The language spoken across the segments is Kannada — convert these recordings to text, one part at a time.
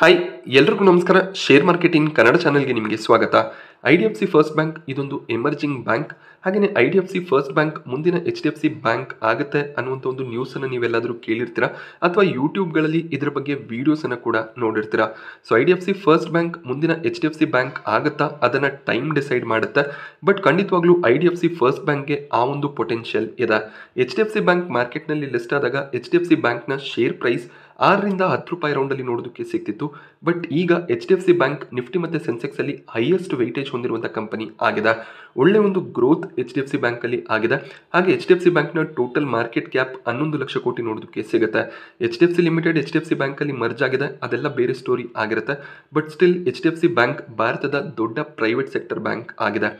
ಹಾಯ್ ಎಲ್ರಿಗೂ ನಮಸ್ಕಾರ ಶೇರ್ ಮಾರ್ಕೆಟಿಂಗ್ ಕನ್ನಡ ಚಾನಲ್ಗೆ ನಿಮಗೆ ಸ್ವಾಗತ I D F C first bank ಇದೊಂದು ಎಮರ್ಜಿಂಗ್ ಬ್ಯಾಂಕ್ ಹಾಗೆಯೇ I D F C first bank ಮುಂದಿನ H D F C bank ಆಗುತ್ತೆ ಅನ್ನುವಂಥ ಒಂದು ನ್ಯೂಸನ್ನು ನೀವೆಲ್ಲಾದರೂ ಕೇಳಿರ್ತೀರಾ ಅಥವಾ ಯೂಟ್ಯೂಬ್ಗಳಲ್ಲಿ ಇದರ ಬಗ್ಗೆ ವೀಡಿಯೋಸನ್ನು ಕೂಡ ನೋಡಿರ್ತೀರಾ so I D F C first bank ಮುಂದಿನ H D F C bank ಆಗುತ್ತಾ ಅದನ್ನು ಟೈಮ್ ಡಿಸೈಡ್ ಮಾಡುತ್ತೆ ಬಟ್ ಖಂಡಿತವಾಗ್ಲೂ I D F C first ಬ್ಯಾಂಕ್ಗೆ ಆ ಒಂದು ಪೊಟೆನ್ಷಿಯಲ್ ಇದೆ H D F C bank ಮಾರ್ಕೆಟ್ನಲ್ಲಿ ಲಿಸ್ಟ್ ಆದಾಗ ಎಚ್ ಡಿ ಎಫ್ ಸಿ ಬ್ಯಾಂಕ್ನ ಶೇರ್ ಪ್ರೈಸ್ ಆರರಿಂದ ಹತ್ತು ರೂಪಾಯಿ ರೌಂಡಲ್ಲಿ ನೋಡೋದಕ್ಕೆ ಸಿಗ್ತಿತ್ತು ಬಟ್ ಈಗ H D F C bank Nifty ಮತ್ತು ಅಲ್ಲಿ ಹೈಯೆಸ್ಟ್ ವೆಯ್ಟೇಜ್ ಹೊಂದಿರುವಂಥ ಕಂಪನಿ ಆಗಿದೆ ಒಳ್ಳೆ ಒಂದು growth H D F C ಬ್ಯಾಂಕಲ್ಲಿ ಆಗಿದೆ ಹಾಗೆ ಎಚ್ ಡಿ ಎಫ್ ಸಿ ಬ್ಯಾಂಕ್ನ ಟೋಟಲ್ ಮಾರ್ಕೆಟ್ ಕ್ಯಾಪ್ ಹನ್ನೊಂದು ಲಕ್ಷ ಕೋಟಿ ನೋಡೋದಕ್ಕೆ ಸಿಗುತ್ತೆ H D F C limited H D F C ಬ್ಯಾಂಕಲ್ಲಿ ಮರ್ಜ್ ಆಗಿದೆ ಅದೆಲ್ಲ ಬೇರೆ ಸ್ಟೋರಿ ಆಗಿರುತ್ತೆ but still H D F C bank ಭಾರತದ ದೊಡ್ಡ ಪ್ರೈವೇಟ್ ಸೆಕ್ಟರ್ ಬ್ಯಾಂಕ್ ಆಗಿದೆ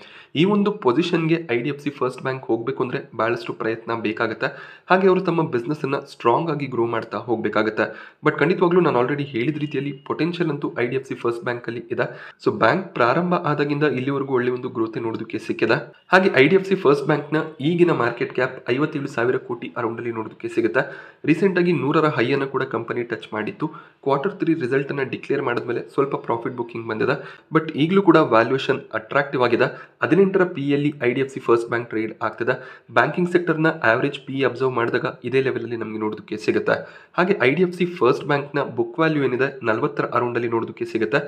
ಈ ಒಂದು ಪೊಸಿಷನ್ಗೆ I D F C first bank ಹೋಗಬೇಕು ಅಂದರೆ ಭಾಳಷ್ಟು ಪ್ರಯತ್ನ ಬೇಕಾಗುತ್ತೆ ಹಾಗೆ ಅವರು ತಮ್ಮ ಬಿಸ್ನೆಸ್ ಅನ್ನು ಸ್ಟ್ರಾಂಗ್ ಆಗಿ ಗ್ರೋ ಮಾಡ್ತಾ ಹೋಗಬೇಕಾಗುತ್ತೆ ಬಟ್ ಖಂಡಿತವಾಗ್ಲೂ ನಾನು ಆಲ್ರೆಡಿ ಹೇಳಿದ ರೀತಿಯಲ್ಲಿ ಪೊಟೆನ್ಷಿಯಲ್ ಪೊಟೆನ್ಷಿಯಲ್ ಅಂತೂ I D F C first bank ಅಲ್ಲಿ ಇದೆ ಸೊ ಬ್ಯಾಂಕ್ ಪ್ರಾರಂಭ ಆದಾಗಿಂದ ಇಲ್ಲಿವರೆಗೂ ಒಳ್ಳೆ ಒಂದು ಗ್ರೋತ್ ನೋಡೋದಕ್ಕೆ ಸಿಕ್ಕಿದ ಹಾಗೆ I D F C first bank ನ ಈಗಿನ ಮಾರ್ಕೆಟ್ ಕ್ಯಾಪ್ ಐವತ್ತೇಳು ಸಾವಿರ ಕೋಟಿ ಅರೌಂಡ್ ಅಲ್ಲಿ ನೋಡೋದಕ್ಕೆ ಸಿಗುತ್ತೆ ರೀಸೆಂಟ್ ಆಗಿ ನೂರರ ಹೈ ಅನ್ನು ಕೂಡ ಕಂಪನಿ ಟಚ್ ಮಾಡಿತ್ತು ಕ್ವಾರ್ಟರ್ ತ್ರೀ ರಿಸಲ್ಟ್ ಅನ್ನ ಡಿಕ್ಲೇರ್ ಮಾಡಿದ್ಮೇಲೆ ಸ್ವಲ್ಪ ಪ್ರಾಫಿಟ್ ಬುಕಿಂಗ್ ಬಂದಿದೆ ಬಟ್ ಈಗಲೂ ಕೂಡ ವ್ಯಾಲ್ಯೂಯೇಷನ್ ಅಟ್ರಾಕ್ಟಿವ್ ಆಗಿದೆ ಹದಿನೆಂಟರ ಪಿ ಅಲ್ಲಿ I D F C first bank trade ಆಗ್ತದೆ ಬ್ಯಾಂಕಿಂಗ್ ಸೆಕ್ಟರ್ ನ ಆವರೇಜ್ ಪಿ ಅಬ್ಸರ್ವ್ ಮಾಡಿದಾಗ ಇದೇ ಲೆವೆಲ್ ಅಲ್ಲಿ ನಮಗೆ ನೋಡೋದಕ್ಕೆ ಸಿಗುತ್ತೆ ಹಾಗೆ I D F C first bank ನ ಬುಕ್ ವ್ಯಾಲ್ಯೂ ಏನಿದೆ ನಲವತ್ತರ ಅಲ್ಲಿ ನೋಡೋದಕ್ಕೆ ಸಿಗುತ್ತೆ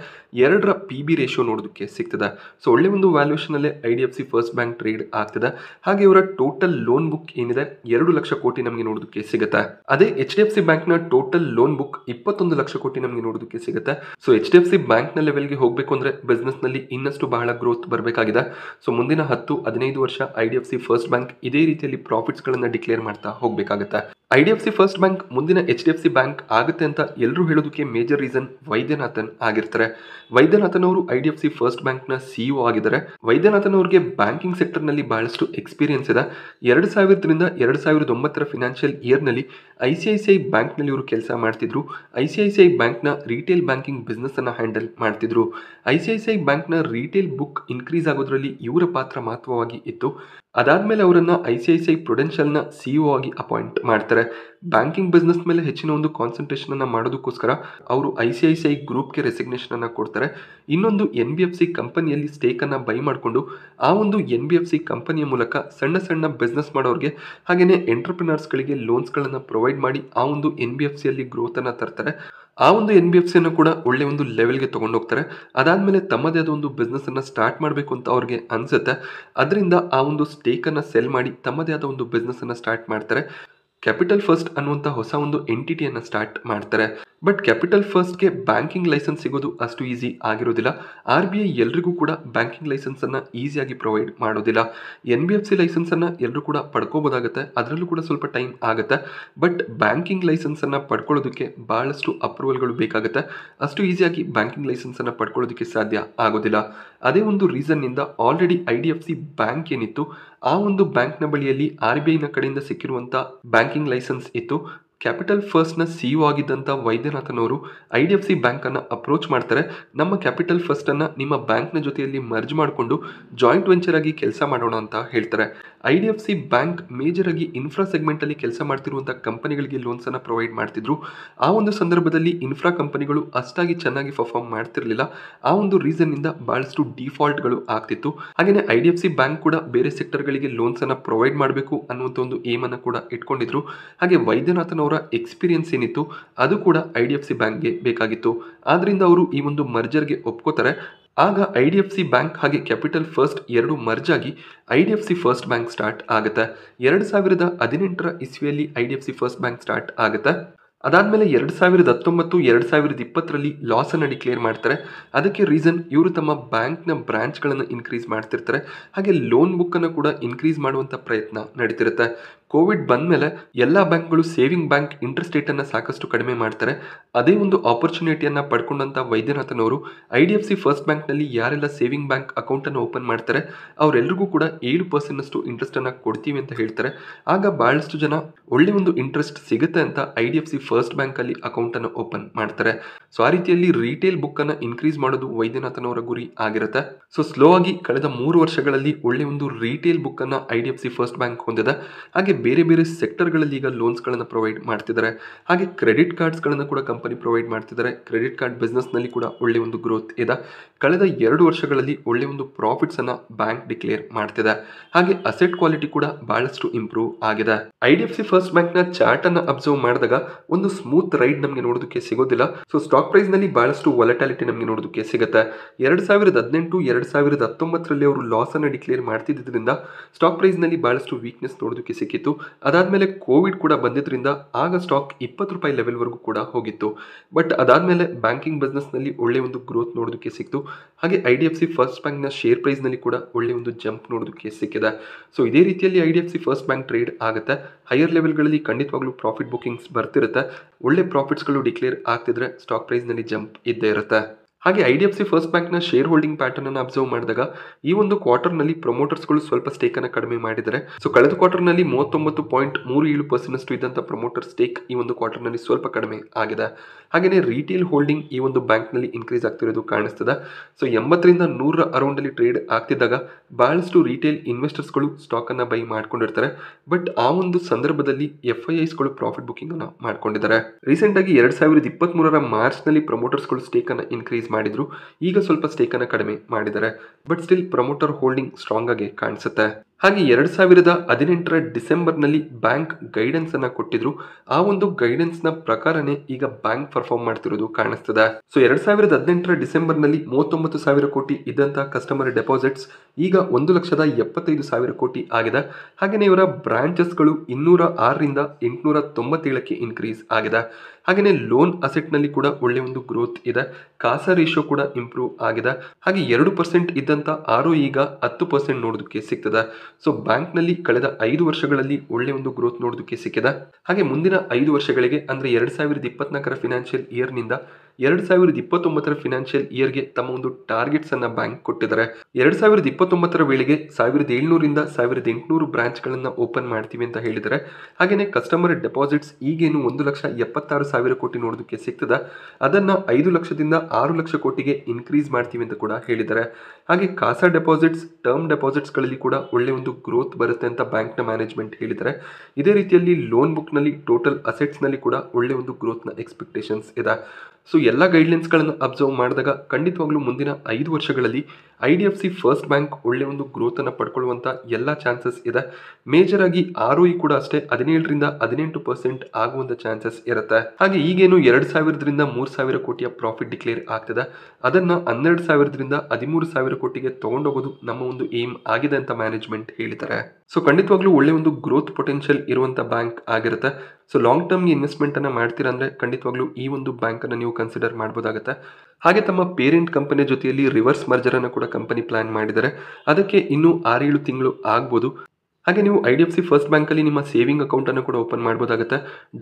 ಎರಡರ ಪಿ ಬಿ ರೇಷಿಯೋ ನೋಡೋದಕ್ಕೆ ಸಿಗ್ತದೆ ಸೊ ಒಳ್ಳೆ ಒಂದು ಅಲ್ಲಿ I D F C first bank trade ಆಗ್ತದೆ ಹಾಗೆ ಇವರ ಟೋಟಲ್ ಲೋನ್ ಬುಕ್ ಏನಿದೆ ಎರಡು ಲಕ್ಷ ಕೋಟಿ ನಮಗೆ ನೋಡೋದಕ್ಕೆ ಸಿಗುತ್ತೆ ಅದೇ ಎಚ್ ಡಿ ಎಫ್ ಸಿ ನ ಟೋಟಲ್ ಲೋನ್ ಬುಕ್ ಇಪ್ಪತ್ತೊಂದು ಲಕ್ಷ ಕೋಟಿ ನಮಗೆ ನೋಡೋದಕ್ಕೆ ಸಿಗುತ್ತೆ so H D F C ನ ಲೆವೆಲ್ಗೆ ಹೋಗಬೇಕು ಬಿಸ್ನೆಸ್ ನಲ್ಲಿ ಇನ್ನಷ್ಟು ಬಹಳ ಗ್ರೋತ್ ಬರಬೇಕಾಗಿದೆ ಸೊ ಮುಂದಿನ ಹತ್ತು ಹದಿನೈದು ವರ್ಷ I D F C first bank ಇದೇ ರೀತಿಯಲ್ಲಿ ಗಳನ್ನ ಡಿಕ್ಲೇರ್ ಮಾಡ್ತಾ ಹೋಗಬೇಕಾಗುತ್ತೆ I D F C first bank ಮುಂದಿನ H D F C bank ಆಗುತ್ತೆ ಅಂತ ಎಲ್ಲರೂ ಹೇಳೋದಕ್ಕೆ ಮೇಜರ್ ರೀಸನ್ ವೈ ವೈದ್ಯನಾಥನ್ ಆಗಿರ್ತಾರೆ ವೈದ್ಯನಾಥನ್ ಅವರು I D F C first bank ನ ಸಿಇಒ ಆಗಿದ್ದಾರೆ ವೈದ್ಯನಾಥನ್ ಅವರಿಗೆ ಬ್ಯಾಂಕಿಂಗ್ ಸೆಕ್ಟರ್ ನಲ್ಲಿ ಬಹಳಷ್ಟು ಎಕ್ಸ್ಪೀರಿಯನ್ಸ್ ಇದೆ ಎರಡು ಸಾವಿರದಿಂದ ಎರಡು ಸಾವಿರದ ಒಂಬತ್ತರ ಫಿನಾನ್ಷಿಯಲ್ ನಲ್ಲಿ I C I C I ನಲ್ಲಿ ಇವರು ಕೆಲಸ ಮಾಡ್ತಿದ್ರು I C I C I ನ ರೀಟೇಲ್ ಬ್ಯಾಂಕಿಂಗ್ ಹ್ಯಾಂಡಲ್ ಮಾಡ್ತಿದ್ರು I C I C I ನ ರೀಟೇಲ್ ಬುಕ್ ಇನ್ಕ್ರೀಸ್ ಆಗೋದ್ರಲ್ಲಿ ಇವರ ಪಾತ್ರ ಮಹತ್ವವಾಗಿ ಇತ್ತು ಅದಾದಮೇಲೆ ಅವರನ್ನು I C I C I ಪ್ರೊಡೆನ್ಷಿಯಲ್ನ ಸಿ e ಆಗಿ ಅಪಾಯಿಂಟ್ ಮಾಡ್ತಾರೆ ಬ್ಯಾಂಕಿಂಗ್ ಬಿಸ್ನೆಸ್ ಮೇಲೆ ಹೆಚ್ಚಿನ ಒಂದು ಅನ್ನು ಮಾಡೋದಕ್ಕೋಸ್ಕರ ಅವರು I C I C I ಗ್ರೂಪ್ಗೆ ರೆಸಿಗ್ನೇಷನನ್ನು ಕೊಡ್ತಾರೆ ಇನ್ನೊಂದು ಎನ್ ಬಿ ಎಫ್ ಸಿ ಕಂಪನಿಯಲ್ಲಿ ಸ್ಟೇಕನ್ನು ಬೈ ಮಾಡಿಕೊಂಡು ಆ ಒಂದು ಎನ್ ಬಿ ಎಫ್ ಸಿ ಕಂಪನಿಯ ಮೂಲಕ ಸಣ್ಣ ಸಣ್ಣ ಬಿಸ್ನೆಸ್ ಮಾಡೋರಿಗೆ ಹಾಗೆಯೇ ಎಂಟರ್ಪ್ರಿನರ್ಸ್ಗಳಿಗೆ ಲೋನ್ಸ್ಗಳನ್ನು ಪ್ರೊವೈಡ್ ಮಾಡಿ ಆ ಒಂದು ಎನ್ ಬಿ ಎಫ್ ಸಿಯಲ್ಲಿ ಗ್ರೋತನ್ನು ತರ್ತಾರೆ ಆ ಒಂದು ಎನ್ ಬಿ ಎಫ್ ಸಿಯನ್ನು ಕೂಡ ಒಳ್ಳೆ ಒಂದು ಲೆವೆಲ್ಗೆ ಹೋಗ್ತಾರೆ ಮೇಲೆ ತಮ್ಮದೇ ಆದ ಒಂದು ಅನ್ನ ಸ್ಟಾರ್ಟ್ ಮಾಡಬೇಕು ಅಂತ ಅವ್ರಿಗೆ ಅನ್ಸುತ್ತೆ ಅದರಿಂದ ಆ ಒಂದು ಸ್ಟೇಕನ್ನು ಸೆಲ್ ಮಾಡಿ ತಮ್ಮದೇ ಆದ ಒಂದು ಅನ್ನ ಸ್ಟಾರ್ಟ್ ಮಾಡ್ತಾರೆ ಕ್ಯಾಪಿಟಲ್ ಫಸ್ಟ್ ಅನ್ನುವಂಥ ಹೊಸ ಒಂದು ಎಂಟಿಟಿಯನ್ನು ಸ್ಟಾರ್ಟ್ ಮಾಡ್ತಾರೆ ಬಟ್ ಕ್ಯಾಪಿಟಲ್ ಫಸ್ಟ್ಗೆ ಬ್ಯಾಂಕಿಂಗ್ ಲೈಸೆನ್ಸ್ ಸಿಗೋದು ಅಷ್ಟು ಈಸಿ ಆಗಿರೋದಿಲ್ಲ ಆರ್ ಬಿ ಐ ಎಲ್ರಿಗೂ ಕೂಡ ಬ್ಯಾಂಕಿಂಗ್ ಲೈಸೆನ್ಸನ್ನು ಈಸಿಯಾಗಿ ಪ್ರೊವೈಡ್ ಮಾಡೋದಿಲ್ಲ ಎನ್ ಬಿ ಎಫ್ ಸಿ ಲೈಸೆನ್ಸನ್ನು ಎಲ್ಲರೂ ಕೂಡ ಪಡ್ಕೋಬೋದಾಗುತ್ತೆ ಅದರಲ್ಲೂ ಕೂಡ ಸ್ವಲ್ಪ ಟೈಮ್ ಆಗುತ್ತೆ ಬಟ್ ಬ್ಯಾಂಕಿಂಗ್ ಲೈಸೆನ್ಸನ್ನು ಪಡ್ಕೊಳ್ಳೋದಕ್ಕೆ ಭಾಳಷ್ಟು ಅಪ್ರೂವಲ್ಗಳು ಬೇಕಾಗುತ್ತೆ ಅಷ್ಟು ಈಸಿಯಾಗಿ ಬ್ಯಾಂಕಿಂಗ್ ಲೈಸೆನ್ಸನ್ನು ಪಡ್ಕೊಳ್ಳೋದಕ್ಕೆ ಸಾಧ್ಯ ಆಗೋದಿಲ್ಲ ಅದೇ ಒಂದು ರೀಸನ್ನಿಂದ already I D F C bank ಏನಿತ್ತು ಆ ಒಂದು ಬ್ಯಾಂಕ್ನ ಬಳಿಯಲ್ಲಿ ಆರ್ ಬಿ ಐನ ಕಡೆಯಿಂದ ಸಿಕ್ಕಿರುವಂತಹ ಬ್ಯಾಂಕಿಂಗ್ ಲೈಸೆನ್ಸ್ ಇತ್ತು ಕ್ಯಾಪಿಟಲ್ ಫಸ್ಟ್ನ ಸಿ ಇ ಆಗಿದ್ದಂಥ ವೈದ್ಯನಾಥನವರು ಐ ಡಿ ಎಫ್ ಸಿ ಬ್ಯಾಂಕನ್ನು ಅಪ್ರೋಚ್ ಮಾಡ್ತಾರೆ ನಮ್ಮ ಕ್ಯಾಪಿಟಲ್ ಫಸ್ಟನ್ನು ನಿಮ್ಮ ಬ್ಯಾಂಕ್ನ ಜೊತೆಯಲ್ಲಿ ಮರ್ಜ್ ಮಾಡಿಕೊಂಡು ಜಾಯಿಂಟ್ ವೆಂಚರ್ ಆಗಿ ಕೆಲಸ ಮಾಡೋಣ ಅಂತ ಹೇಳ್ತಾರೆ I D F C bank ಮೇಜರಾಗಿ ಇನ್ಫ್ರಾ ಸೆಗ್ಮೆಂಟಲ್ಲಿ ಕೆಲಸ ಮಾಡ್ತಿರುವಂಥ ಕಂಪನಿಗಳಿಗೆ ಲೋನ್ಸನ್ನು ಪ್ರೊವೈಡ್ ಮಾಡ್ತಿದ್ರು ಆ ಒಂದು ಸಂದರ್ಭದಲ್ಲಿ ಇನ್ಫ್ರಾ ಕಂಪನಿಗಳು ಅಷ್ಟಾಗಿ ಚೆನ್ನಾಗಿ ಪರ್ಫಾರ್ಮ್ ಮಾಡ್ತಿರಲಿಲ್ಲ ಆ ಒಂದು ರೀಸನ್ನಿಂದ ಭಾಳಷ್ಟು ಡಿಫಾಲ್ಟ್ಗಳು ಆಗ್ತಿತ್ತು ಹಾಗೆಯೇ I D F C bank ಕೂಡ ಬೇರೆ ಸೆಕ್ಟರ್ಗಳಿಗೆ ಲೋನ್ಸನ್ನು ಪ್ರೊವೈಡ್ ಮಾಡಬೇಕು ಅನ್ನುವಂಥ ಒಂದು ಏಮ್ ಅನ್ನು ಕೂಡ ಇಟ್ಕೊಂಡಿದ್ರು ಹಾಗೆ ವೈದ್ಯನಾಥನ್ ಅವರ ಎಕ್ಸ್ಪೀರಿಯನ್ಸ್ ಏನಿತ್ತು ಅದು ಕೂಡ ಐ ಡಿ ಎಫ್ ಸಿ ಬ್ಯಾಂಕ್ಗೆ ಬೇಕಾಗಿತ್ತು ಆದ್ದರಿಂದ ಅವರು ಈ ಒಂದು ಮರ್ಜರ್ಗೆ ಒಪ್ಕೋತಾರೆ ಆಗ I D F C bank ಹಾಗೆ ಕ್ಯಾಪಿಟಲ್ ಫಸ್ಟ್ ಎರಡು ಮರ್ಜ್ ಆಗಿ I D F C first bank start ಆಗುತ್ತೆ ಎರಡು ಸಾವಿರದ ಹದಿನೆಂಟರ ಇಸ್ವಿಯಲ್ಲಿ I D F C first bank start ಆಗುತ್ತೆ ಅದಾದಮೇಲೆ ಎರಡು ಸಾವಿರದ ಹತ್ತೊಂಬತ್ತು ಎರಡು ಸಾವಿರದ ಇಪ್ಪತ್ತರಲ್ಲಿ ಲಾಸನ್ನು ಡಿಕ್ಲೇರ್ ಮಾಡ್ತಾರೆ ಅದಕ್ಕೆ ರೀಸನ್ ಇವರು ತಮ್ಮ ಬ್ಯಾಂಕ್ನ ಬ್ರಾಂಚ್ಗಳನ್ನು ಇನ್ಕ್ರೀಸ್ ಮಾಡ್ತಿರ್ತಾರೆ ಹಾಗೆ ಲೋನ್ ಬುಕ್ಕನ್ನು ಕೂಡ ಇನ್ಕ್ರೀಸ್ ಮಾಡುವಂಥ ಪ್ರಯತ್ನ ನಡೀತಿರುತ್ತೆ ಕೋವಿಡ್ ಬಂದ ಮೇಲೆ ಎಲ್ಲ ಬ್ಯಾಂಕ್ಗಳು ಸೇವಿಂಗ್ ಬ್ಯಾಂಕ್ ಇಂಟ್ರೆಸ್ಟ್ ರೇಟನ್ನು ಸಾಕಷ್ಟು ಕಡಿಮೆ ಮಾಡ್ತಾರೆ ಅದೇ ಒಂದು ಆಪರ್ಚುನಿಟಿಯನ್ನು ಪಡ್ಕೊಂಡಂಥ ವೈದ್ಯನಾಥನವರು I D F C first ಬ್ಯಾಂಕ್ನಲ್ಲಿ ಯಾರೆಲ್ಲ ಸೇವಿಂಗ್ ಬ್ಯಾಂಕ್ ಅಕೌಂಟನ್ನು ಓಪನ್ ಮಾಡ್ತಾರೆ ಅವರೆಲ್ಲರಿಗೂ ಕೂಡ ಏಳು ಪರ್ಸೆಂಟ್ನಷ್ಟು ಇಂಟ್ರೆಸ್ಟನ್ನು ಕೊಡ್ತೀವಿ ಅಂತ ಹೇಳ್ತಾರೆ ಆಗ ಭಾಳಷ್ಟು ಜನ ಒಳ್ಳೆ ಒಂದು ಇಂಟ್ರೆಸ್ಟ್ ಸಿಗುತ್ತೆ ಅಂತ I D F C first bank ಅಲ್ಲಿ ಅಕೌಂಟ್ ಅನ್ನು ಓಪನ್ ಮಾಡ್ತಾರೆ ಸೊ ಆ ರೀತಿಯಲ್ಲಿ ರಿಟೇಲ್ ಅನ್ನು ಇನ್ಕ್ರೀಸ್ ಮಾಡೋದು ಅವರ ಗುರಿ ಆಗಿರುತ್ತೆ ಸೊ ಸ್ಲೋ ಆಗಿ ಕಳೆದ ಮೂರು ವರ್ಷಗಳಲ್ಲಿ ಒಳ್ಳೆ ಒಂದು ರಿಟೇಲ್ ಬುಕ್ಕನ್ನು I D F C first bank ಹೊಂದಿದೆ ಹಾಗೆ ಬೇರೆ ಬೇರೆ ಸೆಕ್ಟರ್ಗಳಲ್ಲಿ ಈಗ ಲೋನ್ಸ್ ಗಳನ್ನ ಪ್ರೊವೈಡ್ ಮಾಡ್ತಿದ್ದಾರೆ ಹಾಗೆ ಕ್ರೆಡಿಟ್ ಗಳನ್ನ ಕೂಡ ಕಂಪನಿ ಪ್ರೊವೈಡ್ ಮಾಡ್ತಿದ್ದಾರೆ ಕ್ರೆಡಿಟ್ ಕಾರ್ಡ್ ನಲ್ಲಿ ಕೂಡ ಒಳ್ಳೆ ಒಂದು ಗ್ರೋತ್ ಇದೆ ಕಳೆದ ಎರಡು ವರ್ಷಗಳಲ್ಲಿ ಒಳ್ಳೆ ಒಂದು ಪ್ರಾಫಿಟ್ಸ್ ಅನ್ನ ಬ್ಯಾಂಕ್ ಡಿಕ್ಲೇರ್ ಮಾಡ್ತಿದೆ ಹಾಗೆ ಅಸೆಟ್ ಕ್ವಾಲಿಟಿ ಕೂಡ ಬಹಳಷ್ಟು ಇಂಪ್ರೂವ್ ಆಗಿದೆ I D F C first ಬ್ಯಾಂಕ್ನ ಅನ್ನ ಅಬ್ಸರ್ವ್ ಮಾಡಿದಾಗ ಒಂದು ಸ್ಮೂತ್ ರೈಡ್ ನಮಗೆ ನೋಡೋದಕ್ಕೆ ಸಿಗೋದಿಲ್ಲ ಸೊ ಸ್ಟಾಕ್ ಪ್ರೈಸ್ ನಲ್ಲಿ ಬಹಳಷ್ಟು ವಾಲಟಾಲಿಟಿ ನಮಗೆ ನೋಡೋದಕ್ಕೆ ಸಿಗುತ್ತೆ ಎರಡು ಸಾವಿರದ ಹದಿನೆಂಟು ಎರಡು ಸಾವಿರದ ಹತ್ತೊಂಬತ್ತರಲ್ಲಿ ಅವರು ಲಾಸ್ ಅನ್ನು ಡಿಕ್ಲೇರ್ ಮಾಡ್ತಿದ್ದರಿಂದ ಸ್ಟಾಕ್ ಪ್ರೈಸ್ ನಲ್ಲಿ ಬಹಳಷ್ಟು ವೀಕ್ನೆಸ್ ನೋಡೋದಕ್ಕೆ ಸಿಕ್ಕಿತ್ತು ಅದಾದ್ಮೇಲೆ ಕೋವಿಡ್ ಕೂಡ ಬಂದಿದ್ದರಿಂದ ಆಗ ಸ್ಟಾಕ್ ಇಪ್ಪತ್ತು ರೂಪಾಯಿ ವರೆಗೂ ಕೂಡ ಹೋಗಿತ್ತು ಬಟ್ ಅದಾದ್ಮೇಲೆ ಬ್ಯಾಂಕಿಂಗ್ ಬಿಸ್ನೆಸ್ ನಲ್ಲಿ ಒಳ್ಳೆ ಒಂದು ಗ್ರೋತ್ ನೋಡೋದಕ್ಕೆ ಸಿಕ್ತು ಹಾಗೆ I D F C first bank ನ ಶೇರ್ ಪ್ರೈಸ್ ನಲ್ಲಿ ಕೂಡ ಒಳ್ಳೆ ಒಂದು ಜಂಪ್ ನೋಡೋದಕ್ಕೆ ಸಿಕ್ಕಿದೆ ಸೊ ಇದೇ ರೀತಿಯಲ್ಲಿ I D F C first bank trade ಆಗುತ್ತೆ ಹೈಯರ್ ಲೆವೆಲ್ಗಳಲ್ಲಿ ಖಂಡಿತವಾಗ್ಲೂ ಪ್ರಾಫಿಟ್ ಬುಕಿಂಗ್ಸ್ ಬರ್ತಿರುತ್ತೆ ಒಳ್ಳೆ ಪ್ರಾಫಿಟ್ಸ್ಗಳು ಡಿಕ್ಲೇರ್ ಆಗ್ತಿದ್ರೆ ಸ್ಟಾಕ್ ಪ್ರೈಸ್ ನಲ್ಲಿ ಜಂಪ್ ಇದ್ದೇ ಇರುತ್ತೆ ಹಾಗೆ I D F C first ಬ್ಯಾಂಕ್ನ ಶೇರ್ ಹೋಲ್ಡಿಂಗ್ ಪ್ಯಾಟರ್ನ್ ಅನ್ನು ಅಬ್ಸರ್ವ್ ಮಾಡಿದಾಗ ಈ ಒಂದು ಕ್ವಾರ್ಟರ್ನಲ್ಲಿ ಗಳು ಸ್ವಲ್ಪ ಸ್ಟೇಕ್ ಸ್ಟೇಕನ್ನು ಕಡಿಮೆ ಮಾಡಿದರೆ ಸೊ ಕಳೆದ ಕ್ವಾರ್ಟರ್ನಲ್ಲಿ ಮೂವತ್ತೊಂಬತ್ತು ಪಾಯಿಂಟ್ ಮೂರು ಏಳು ಪರ್ಸೆಂಟ್ ಇದ್ದಂಥ ಪ್ರಮೋಟರ್ ಸ್ಟೇಕ್ ಈ ಒಂದು ಕ್ವಾರ್ಟರ್ನಲ್ಲಿ ಸ್ವಲ್ಪ ಕಡಿಮೆ ಆಗಿದೆ ಹಾಗೆಯೇ ರೀಟೇಲ್ ಹೋಲ್ಡಿಂಗ್ ಈ ಒಂದು ಬ್ಯಾಂಕ್ ನಲ್ಲಿ ಇನ್ಕ್ರೀಸ್ ಆಗ್ತಿರೋದು ಕಾಣಿಸ್ತದೆ ಸೊ ಎಂಬತ್ತರಿಂದ ನೂರರ ಅರೌಂಡಲ್ಲಿ ಟ್ರೇಡ್ ಆಗ್ತಿದ್ದಾಗ ಬಹಳಷ್ಟು ರೀಟೇಲ್ ಸ್ಟಾಕ್ ಅನ್ನ ಬೈ ಮಾಡ್ಕೊಂಡಿರ್ತಾರೆ ಬಟ್ ಆ ಒಂದು ಸಂದರ್ಭದಲ್ಲಿ ಎಫ್ ಐ ಗಳು ಪ್ರಾಫಿಟ್ ಅನ್ನ ಮಾಡ್ಕೊಂಡಿದ್ದಾರೆ ರೀಸೆಂಟ್ ಆಗಿ ಎರಡ್ ಸಾವಿರದ ಇಪ್ಪತ್ತ್ಮೂರರ ಗಳು ಸ್ಟೇಕ್ ಸ್ಟೇಕನ್ನು ಇನ್ಕ್ರೀಸ್ ಮಾಡಿದ್ರು ಈಗ ಸ್ವಲ್ಪ ಸ್ಟೇಕನ್ನ ಕಡಿಮೆ ಮಾಡಿದ್ದಾರೆ but still promoter holding strong ಆಗಿ ಕಾಣಿಸುತ್ತೆ ಹಾಗೆ ಎರಡು ಸಾವಿರದ ಹದಿನೆಂಟರ ಡಿಸೆಂಬರ್ನಲ್ಲಿ ಬ್ಯಾಂಕ್ ಅನ್ನ ಕೊಟ್ಟಿದ್ರು ಆ ಒಂದು ಗೈಡೆನ್ಸ್ನ ಪ್ರಕಾರನೇ ಈಗ ಬ್ಯಾಂಕ್ ಪರ್ಫಾರ್ಮ್ ಮಾಡ್ತಿರೋದು ಕಾಣಿಸ್ತದೆ ಸೊ ಎರಡು ಸಾವಿರದ ಹದಿನೆಂಟರ ಡಿಸೆಂಬರ್ನಲ್ಲಿ ಮೂವತ್ತೊಂಬತ್ತು ಸಾವಿರ ಕೋಟಿ ಇದ್ದಂತಹ ಕಸ್ಟಮರ್ ಡೆಪಾಸಿಟ್ಸ್ ಈಗ ಒಂದು ಲಕ್ಷದ ಎಪ್ಪತ್ತೈದು ಸಾವಿರ ಕೋಟಿ ಆಗಿದೆ ಹಾಗೆಯೇ ಇವರ ಬ್ರಾಂಚಸ್ಗಳು ಇನ್ನೂರ ಆರರಿಂದ ಎಂಟುನೂರ ತೊಂಬತ್ತೇಳಕ್ಕೆ ಇನ್ಕ್ರೀಸ್ ಆಗಿದೆ ಹಾಗೆಯೇ ಲೋನ್ ಅಸೆಟ್ನಲ್ಲಿ ಕೂಡ ಒಳ್ಳೆ ಒಂದು ಗ್ರೋತ್ ಇದೆ ಕಾಸ ರೇಷಿಯೋ ಕೂಡ ಇಂಪ್ರೂವ್ ಆಗಿದೆ ಹಾಗೆ ಎರಡು ಪರ್ಸೆಂಟ್ ಇದ್ದಂಥ ಆರು ಈಗ ಹತ್ತು ಪರ್ಸೆಂಟ್ ನೋಡೋದಕ್ಕೆ ಸಿಗ್ತದೆ ಸೊ ನಲ್ಲಿ ಕಳೆದ ಐದು ವರ್ಷಗಳಲ್ಲಿ ಒಳ್ಳೆ ಒಂದು ಗ್ರೋತ್ ನೋಡೋದಕ್ಕೆ ಸಿಕ್ಕಿದೆ ಹಾಗೆ ಮುಂದಿನ ಐದು ವರ್ಷಗಳಿಗೆ ಅಂದ್ರೆ ಎರಡು ಸಾವಿರದ ಇಪ್ಪತ್ನಾಲ್ಕರ ಫಿನಾನ್ಷಿಯಲ್ ಇಯರ್ನಿಂದ ಎರಡು ಸಾವಿರದ ಇಪ್ಪತ್ತೊಂಬತ್ತರ ಫಿನಾನ್ಷಿಯಲ್ ಇಯರ್ಗೆ ತಮ್ಮ ಒಂದು ಟಾರ್ಗೆಟ್ಸ್ ಅನ್ನ ಬ್ಯಾಂಕ್ ಕೊಟ್ಟಿದ್ದಾರೆ ಎರಡ್ ಸಾವಿರದ ಇಪ್ಪತ್ತೊಂಬತ್ತರ ವೇಳೆಗೆ ಸಾವಿರದ ಏಳ್ನೂರಿಂದ ಸಾವಿರದ ಎಂಟುನೂರು ಬ್ರಾಂಚ್ಗಳನ್ನು ಓಪನ್ ಮಾಡ್ತೀವಿ ಅಂತ ಹೇಳಿದರೆ ಹಾಗೆಯೇ ಕಸ್ಟಮರ್ ಡೆಪಾಸಿಟ್ಸ್ ಈಗೇನು ಒಂದು ಲಕ್ಷ ಎಪ್ಪತ್ತಾರು ಸಾವಿರ ಕೋಟಿ ನೋಡೋದಕ್ಕೆ ಸಿಗ್ತದೆ ಅದನ್ನು ಐದು ಲಕ್ಷದಿಂದ ಆರು ಲಕ್ಷ ಕೋಟಿಗೆ ಇನ್ಕ್ರೀಸ್ ಮಾಡ್ತೀವಿ ಅಂತ ಕೂಡ ಹೇಳಿದ್ದಾರೆ ಹಾಗೆ ಕಾಸ ಡೆಪಾಸಿಟ್ಸ್ ಟರ್ಮ್ ಡೆಪಾಸಿಟ್ಸ್ಗಳಲ್ಲಿ ಕೂಡ ಒಳ್ಳೆ ಒಂದು ಗ್ರೋತ್ ಬರುತ್ತೆ ಅಂತ ಬ್ಯಾಂಕ್ನ ಮ್ಯಾನೇಜ್ಮೆಂಟ್ ಹೇಳಿದ್ದಾರೆ ಇದೇ ರೀತಿಯಲ್ಲಿ ಲೋನ್ ಬುಕ್ನಲ್ಲಿ ಟೋಟಲ್ ಅಸೆಟ್ಸ್ನಲ್ಲಿ ಕೂಡ ಒಳ್ಳೆ ಒಂದು ಗ್ರೋತ್ನ ಎಕ್ಸ್ಪೆಕ್ಟೇಷನ್ಸ್ ಇದೆ ಸೊ ಎಲ್ಲ ಗೈಡ್ಲೈನ್ಸ್ಗಳನ್ನು ಅಬ್ಸರ್ವ್ ಮಾಡಿದಾಗ ಖಂಡಿತವಾಗ್ಲೂ ಮುಂದಿನ ಐದು ವರ್ಷಗಳಲ್ಲಿ I D F C first bank ಒಳ್ಳೆ ಒಂದು ಗ್ರೋತನ್ನು ಪಡ್ಕೊಳ್ಳುವಂಥ ಎಲ್ಲ ಚಾನ್ಸಸ್ ಇದೆ ಮೇಜರ್ ಆಗಿ ಆರ್ ಇ e ಕೂಡ ಅಷ್ಟೇ ಹದಿನೇಳರಿಂದ ಹದಿನೆಂಟು ಪರ್ಸೆಂಟ್ ಆಗುವಂಥ ಚಾನ್ಸಸ್ ಇರುತ್ತೆ ಹಾಗೆ ಈಗೇನು ಎರಡು ಸಾವಿರದಿಂದ ಮೂರು ಸಾವಿರ ಕೋಟಿಯ ಪ್ರಾಫಿಟ್ ಡಿಕ್ಲೇರ್ ಆಗ್ತದೆ ಅದನ್ನ ಹನ್ನೆರಡು ಸಾವಿರದಿಂದ ಹದಿಮೂರು ಸಾವಿರ ಕೋಟಿಗೆ ತಗೊಂಡೋಗೋದು ನಮ್ಮ ಒಂದು ಏಮ್ ಆಗಿದೆ ಅಂತ ಮ್ಯಾನೇಜ್ಮೆಂಟ್ ಹೇಳಿದ್ದಾರೆ ಸೊ ಖಂಡಿತವಾಗ್ಲೂ ಒಳ್ಳೆ ಒಂದು ಗ್ರೋತ್ ಪೊಟೆನ್ಷಿಯಲ್ ಇರುವಂತ ಬ್ಯಾಂಕ್ ಆಗಿರುತ್ತೆ ಸೊ ಲಾಂಗ್ ಟರ್ಮ್ಗೆ ಅನ್ನ ಮಾಡ್ತೀರಾ ಅಂದ್ರೆ ಖಂಡಿತವಾಗ್ಲೂ ಈ ಒಂದು ಬ್ಯಾಂಕನ್ನು ನೀವು ಕನ್ಸಿಡರ್ ಮಾಡಬಹುದಾಗತ್ತೆ ಹಾಗೆ ತಮ್ಮ ಪೇರೆಂಟ್ ಕಂಪನಿಯ ಜೊತೆಯಲ್ಲಿ ರಿವರ್ಸ್ ಮರ್ಜರನ್ನು ಕೂಡ ಕಂಪನಿ ಪ್ಲಾನ್ ಮಾಡಿದ್ದಾರೆ ಅದಕ್ಕೆ ಇನ್ನೂ ಆರೇಳು ತಿಂಗಳು ಆಗ್ಬೋದು ಹಾಗೆ ನೀವು I D F C first ಬ್ಯಾಂಕಲ್ಲಿ ನಿಮ್ಮ ಸೇವಿಂಗ್ ಅಕೌಂಟ್ ಅನ್ನು ಕೂಡ ಓಪನ್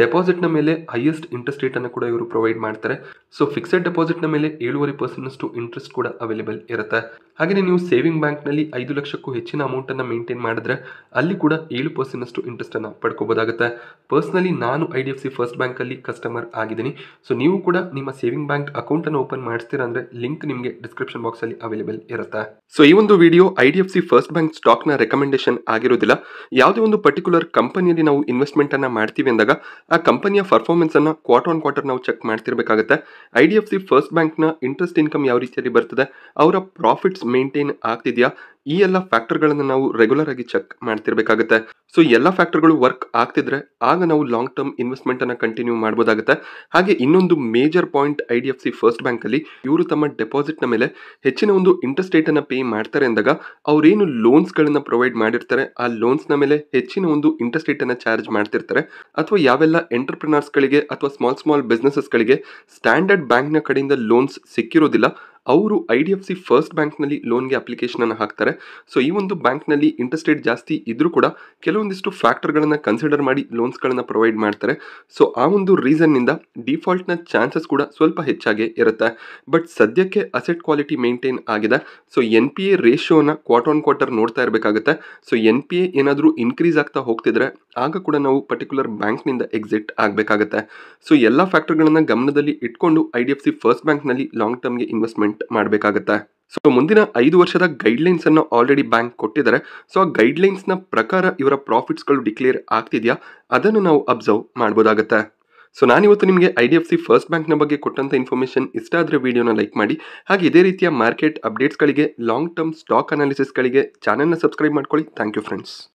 ಡೆಪಾಸಿಟ್ ನ ಮೇಲೆ ಹೈಯೆಸ್ಟ್ ಇಂಟ್ರೆಸ್ಟ್ ರೇಟ್ ಅನ್ನು ಕೂಡ ಇವರು ಪ್ರೊವೈಡ್ ಮಾಡ್ತಾರೆ ಸೊ ಫಿಕ್ಸೆಡ್ ಡೆಪಾಸಿಟ್ ನ ಮೇಲೆ ಏಳುವರೆ ಅಷ್ಟು ಇಂಟ್ರೆಸ್ಟ್ ಕೂಡ ಅವೈಲೇಬಲ್ ಇರುತ್ತೆ ಹಾಗೆ ನೀವು ಸೇವಿಂಗ್ ಬ್ಯಾಂಕ್ ನಲ್ಲಿ ಐದು ಲಕ್ಷಕ್ಕೂ ಹೆಚ್ಚಿನ ಅಮೌಂಟ್ ಅನ್ನ ಮೇಂಟೈನ್ ಮಾಡಿದ್ರೆ ಅಲ್ಲಿ ಕೂಡ ಏಳು ಇಂಟ್ರೆಸ್ಟ್ ಅನ್ನು ಪಡ್ಕೋಬೋದಾಗುತ್ತೆ ಪರ್ಸನಲಿ ನಾನು I D F C first ಅಲ್ಲಿ ಕಸ್ಟಮರ್ ಆಗಿದ್ದೀನಿ ಸೊ ನೀವು ಕೂಡ ನಿಮ್ಮ ಸೇವಿಂಗ್ ಬ್ಯಾಂಕ್ ಅಕೌಂಟ್ ಅನ್ನು ಓಪನ್ ಮಾಡಿಸ್ತೀರಾ ಅಂದ್ರೆ ಲಿಂಕ್ ನಿಮಗೆ ಡಿಸ್ಕ್ರಿಪ್ಷನ್ ಬಾಕ್ಸ್ ಅಲ್ಲಿ ಅವೈಲೇಬಲ್ ಇರುತ್ತೆ ಸೊ ಈ ಒಂದು video I D F C first bank stock ನ ರೆಕಮೆಂಡೇಶನ್ ಆಗಿರುವುದಿಲ್ಲ ಯಾವುದೇ ಒಂದು ಪರ್ಟಿಕ್ಯುಲರ್ ಕಂಪನಿಯಲ್ಲಿ ನಾವು ಇನ್ವೆಸ್ಟ್ಮೆಂಟ್ ಅನ್ನ ಮಾಡ್ತೀವಿ ಅಂದಾಗ ಆ ಕಂಪನಿಯ ಪರ್ಫಾರ್ಮೆನ್ಸ್ ಅನ್ನ ಕ್ವಾರ್ಟರ್ ಆನ್ ಕ್ವಾರ್ಟರ್ ನಾವು ಚೆಕ್ ಮಾಡ್ತಿರ್ಬೇಕಾಗುತ್ತೆ I D F C first ಬ್ಯಾಂಕ್ನ ಇಂಟ್ರೆಸ್ಟ್ ಇನ್ಕಮ್ ಯಾವ ರೀತಿಯಲ್ಲಿ ಬರ್ತದೆ ಅವರ ಪ್ರಾಫಿಟ್ಸ್ ಮೇಂಟೈನ್ ಆಗ್ತಿದೆಯಾ ಈ ಎಲ್ಲ ಫ್ಯಾಕ್ಟರ್ಗಳನ್ನು ನಾವು ರೆಗ್ಯುಲರ್ ಆಗಿ ಚೆಕ್ ಮಾಡ್ತಿರ್ಬೇಕಾಗುತ್ತೆ ಸೊ ಎಲ್ಲ ಫ್ಯಾಕ್ಟರ್ಗಳು ವರ್ಕ್ ಆಗ್ತಿದ್ರೆ ಆಗ ನಾವು ಲಾಂಗ್ ಟರ್ಮ್ ಇನ್ವೆಸ್ಟ್ಮೆಂಟ್ ಅನ್ನ ಕಂಟಿನ್ಯೂ ಮಾಡಬಹುದಾಗುತ್ತೆ ಹಾಗೆ ಇನ್ನೊಂದು major point I D F C first bank ಅಲ್ಲಿ ಇವರು ತಮ್ಮ ಡೆಪಾಸಿಟ್ ನ ಮೇಲೆ ಹೆಚ್ಚಿನ ಒಂದು ಇಂಟ್ರೆಸ್ಟ್ ರೇಟ್ ಅನ್ನ ಪೇ ಮಾಡ್ತಾರೆ ಅಂದಾಗ ಅವರೇನು ಲೋನ್ಸ್ ಗಳನ್ನ ಪ್ರೊವೈಡ್ ಮಾಡಿರ್ತಾರೆ ಆ ಲೋನ್ಸ್ ನ ಮೇಲೆ ಹೆಚ್ಚಿನ ಒಂದು ಇಂಟ್ರೆಸ್ಟ್ ರೇಟ್ ಅನ್ನ ಚಾರ್ಜ್ ಮಾಡ್ತಿರ್ತಾರೆ ಅಥವಾ ಯಾವೆಲ್ಲ ಎಂಟರ್ಪ್ರಿನರ್ಸ್ ಗಳಿಗೆ ಅಥವಾ ಸ್ಮಾಲ್ ಸ್ಮಾಲ್ ಬಿಸ್ನೆಸಸ್ ಗಳಿಗೆ ಸ್ಟ್ಯಾಂಡರ್ಡ್ ಬ್ಯಾಂಕ್ ನ ಕಡೆಯಿಂದ ಲೋನ್ಸ್ ಸಿಕ್ಕಿರೋದಿಲ್ಲ ಅವರು I D F C first ಬ್ಯಾಂಕ್ನಲ್ಲಿ ಲೋನ್ಗೆ ಅಪ್ಲಿಕೇಶನನ್ನು ಹಾಕ್ತಾರೆ ಸೊ ಈ ಒಂದು ಬ್ಯಾಂಕ್ನಲ್ಲಿ ಇಂಟ್ರೆಸ್ಟ್ ರೇಟ್ ಜಾಸ್ತಿ ಇದ್ದರೂ ಕೂಡ ಕೆಲವೊಂದಿಷ್ಟು ಫ್ಯಾಕ್ಟರ್ಗಳನ್ನು ಕನ್ಸಿಡರ್ ಮಾಡಿ ಲೋನ್ಸ್ಗಳನ್ನು ಪ್ರೊವೈಡ್ ಮಾಡ್ತಾರೆ ಸೊ ಆ ಒಂದು ರೀಸನ್ನಿಂದ ಡಿಫಾಲ್ಟ್ನ ಚಾನ್ಸಸ್ ಕೂಡ ಸ್ವಲ್ಪ ಹೆಚ್ಚಾಗಿ ಇರುತ್ತೆ ಬಟ್ ಸದ್ಯಕ್ಕೆ ಅಸೆಟ್ ಕ್ವಾಲಿಟಿ ಮೇಂಟೈನ್ ಆಗಿದೆ ಸೊ ಎನ್ ಪಿ ಎ ರೇಷಿಯೋನ ಕ್ವಾರ್ಟರ್ ಆನ್ ಕ್ವಾರ್ಟರ್ ನೋಡ್ತಾ ಇರಬೇಕಾಗುತ್ತೆ ಸೊ ಎನ್ ಪಿ ಎ ಏನಾದರೂ ಇನ್ಕ್ರೀಸ್ ಆಗ್ತಾ ಹೋಗ್ತಿದ್ರೆ ಆಗ ಕೂಡ ನಾವು ಪರ್ಟಿಕ್ಯುಲರ್ ಬ್ಯಾಂಕ್ನಿಂದ ಎಕ್ಸಿಟ್ ಆಗಬೇಕಾಗುತ್ತೆ ಸೊ ಎಲ್ಲ ಫ್ಯಾಕ್ಟರ್ಗಳನ್ನು ಗಮನದಲ್ಲಿ ಇಟ್ಕೊಂಡು I D F C first ಬ್ಯಾಂಕ್ನಲ್ಲಿ ಲಾಂಗ್ ಟರ್ಮ್ಗೆ ಇನ್ವೆಸ್ಟ್ಮೆಂಟ್ ಇಂಪ್ಲಿಮೆಂಟ್ ಮಾಡಬೇಕಾಗತ್ತೆ ಸೊ ಮುಂದಿನ ಐದು ವರ್ಷದ ಗೈಡ್ಲೈನ್ಸ್ ಅನ್ನು ಆಲ್ರೆಡಿ ಬ್ಯಾಂಕ್ ಕೊಟ್ಟಿದ್ದಾರೆ ಸೊ ಆ ಗೈಡ್ಲೈನ್ಸ್ನ ಪ್ರಕಾರ ಇವರ ಪ್ರಾಫಿಟ್ಸ್ಗಳು ಡಿಕ್ಲೇರ್ ಆಗ್ತಿದೆಯಾ ಅದನ್ನು ನಾವು ಅಬ್ಸರ್ವ್ ಮಾಡ್ಬೋದಾಗುತ್ತೆ ಸೊ ನಾನಿವತ್ತು ನಿಮಗೆ I D F C first ಬ್ಯಾಂಕ್ನ ಬಗ್ಗೆ ಕೊಟ್ಟಂಥ ಇನ್ಫಾರ್ಮೇಷನ್ ಇಷ್ಟ ಆದರೆ ವಿಡಿಯೋನ ಲೈಕ್ ಮಾಡಿ ಹಾಗೆ ಇದೇ ರೀತಿಯ ಮಾರ್ಕೆಟ್ ಅಪ್ಡೇಟ್ಸ್ಗಳಿಗೆ ಲಾಂಗ್ ಟರ್ಮ್ ಸ್ಟಾಕ್ ಅನಾಲಿಸಿಸ್ಗಳಿಗೆ ಚಾನಲ್ನ ಸಬ್ಸ್ಕ್ರೈಬ್ ಮಾಡ್ಕೊಳ್ಳಿ ಥ್ಯಾಂಕ್ ಯು ಫ್ರೆಂಡ್ಸ್